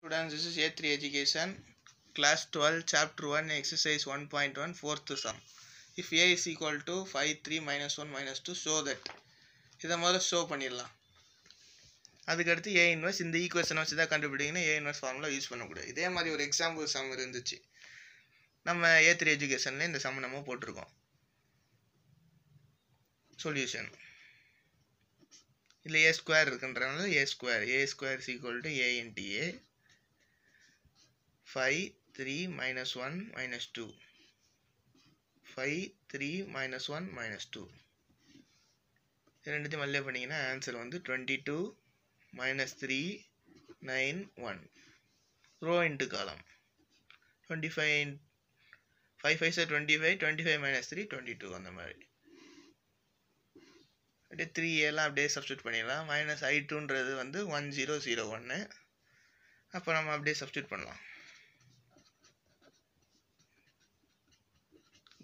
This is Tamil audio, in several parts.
Students this is A three education class twelve chapter one exercise one point one fourth sum if A is equal to five three minus one minus two show that இதை முதல்ல ஷோ பண்ணிடலாம் அதுக்கடுத்து ஏ இன்வெர்ஸ் இந்த ஈக்குவேஷனை வச்சு தான் கண்டுபிடிங்கன்னா ஏ இன்வெர்ஸ் ஃபார்முலா யூஸ் பண்ணக்கூடாது இதே மாதிரி ஒரு எக்ஸாம்பிள் சம் இருந்துச்சு நம்ம ஏ த்ரீ எஜுகேஷனில் இந்த சம் நம்ம போட்டிருக்கோம் சொல்யூஷன் இல்லை ஏ ஸ்கொயர் இருக்குன்றதுனால A square A square is equal to ஏஎன்டிஏ 5 3 minus 1 minus 2 5 3 minus 1 minus 2 ரெண்டுத்தையும் மல்லே பண்ணிங்கன்னா ஆன்சர் வந்து twenty two minus three nine one row into column twenty five five five sir twenty five twenty five minus three twenty two அந்த மாதிரி அப்படியே த்ரீ எல்லாம் அப்படியே சப்ஸ்டியூட் பண்ணிடலாம் மைனஸ் ஐ டூன்றது வந்து ஒன் ஜீரோ ஜீரோ ஒன்று நம்ம அப்படியே சப்ஸ்டியூட் பண்ணலாம்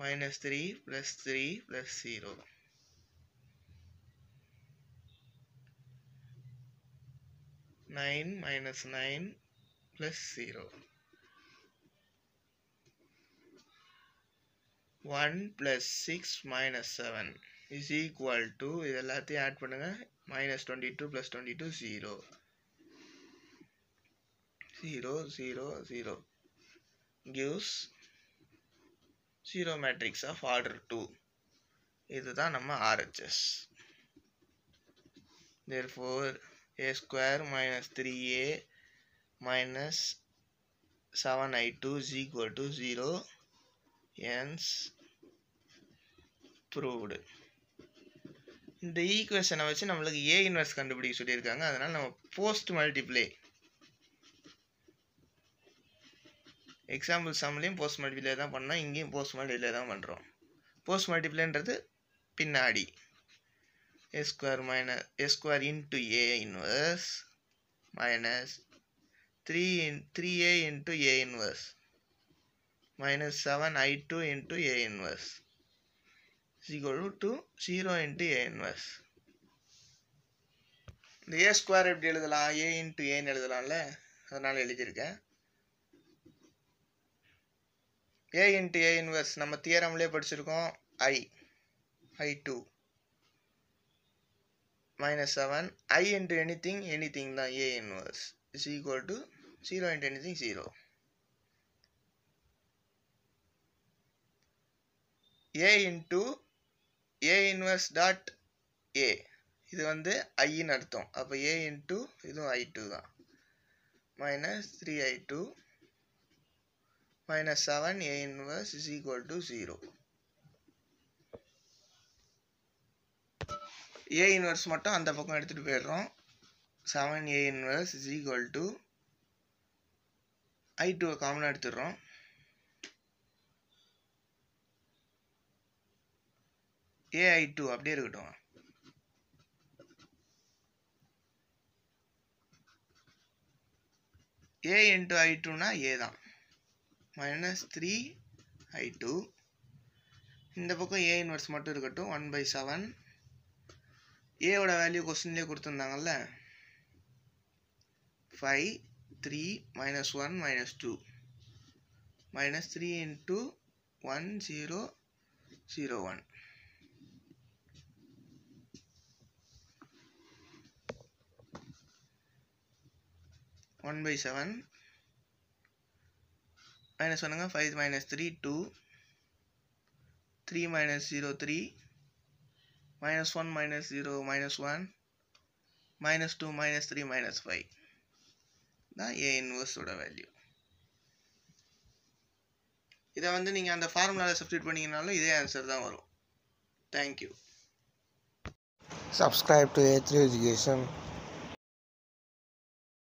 minus 3 plus 3 plus 0. Nine minus nine plus zero. One plus six minus seven is equal to இது எல்லாத்தையும் ஆட் பண்ணுங்க minus twenty two plus twenty two zero. Zero zero zero gives zero matrix of order two இதுதான் நம்ம RHS therefore a square minus 3a minus 7i2 is equal to zero hence proved இந்த ஈக்குவேஷனை வச்சு நம்மளுக்கு ஏ இன்வெர்ஸ் கண்டுபிடிக்க சொல்லியிருக்காங்க அதனால் நம்ம போஸ்ட் மல்டிப்ளை எக்ஸாம்பிள் சம்லேயும் போஸ்ட் மல்டிப்ளை தான் பண்ணோம் இங்கேயும் போஸ்ட் மல்டிப்ளை தான் பண்ணுறோம் போஸ்ட் மல்டிப்ளைன்றது பின்னாடி a minus minus into A inverse minus three in three A 3a A inverse minus seven I two into A inverse equal to zero into A inverse இந்த ஏ ஸ்கொயர் எப்படி எழுதலாம் ஏ இன்ட்டு ஏன்னு எழுதலாம்ல அதனால் எழுதியிருக்கேன் ஏ இன்ட்டு ஏ இன்வெர்ஸ் நம்ம தியரம்லேயே படிச்சிருக்கோம் I I two minus seven I into anything anything தான் A inverse is equal to zero into anything zero A into A inverse dot A இது வந்து ஐன்னு அர்த்தம் அப்போ ஏ இன்ட்டு இதுவும் ஐ டூ தான் minus three I two minus 7 A inverse is equal to 0. A inverse மட்டும் அந்த பக்கம் எடுத்துட்டு போயிடுறோம் 7A inverse is equal to I2 காமனாக எடுத்துரும் ஏஐ டூ அப்படியே இருக்கட்டும் ஏ இன்ட்டு ஐ டூனா ஏ தான் மைனஸ் த்ரீ ஐ டூ இந்த பக்கம் ஏ இன்வெர்ஸ் மட்டும் இருக்கட்டும் ஒன் பை செவன் ஏவோட வேல்யூ கொஸ்டின்லேயே கொடுத்துருந்தாங்கல்ல five three minus one minus two minus three into one zero zero one one by seven minus பண்ணுங்கள் five minus three two three minus zero three minus one minus zero minus one minus two minus three minus five தான் ஏ இன்வர்ஸோட வேல்யூ இதை வந்து நீங்கள் அந்த ஃபார்முலாவில் சப்ஸ்டியூட் பண்ணிங்கனாலும் இதே ஆன்சர் தான் வரும் thank you subscribe to A3 education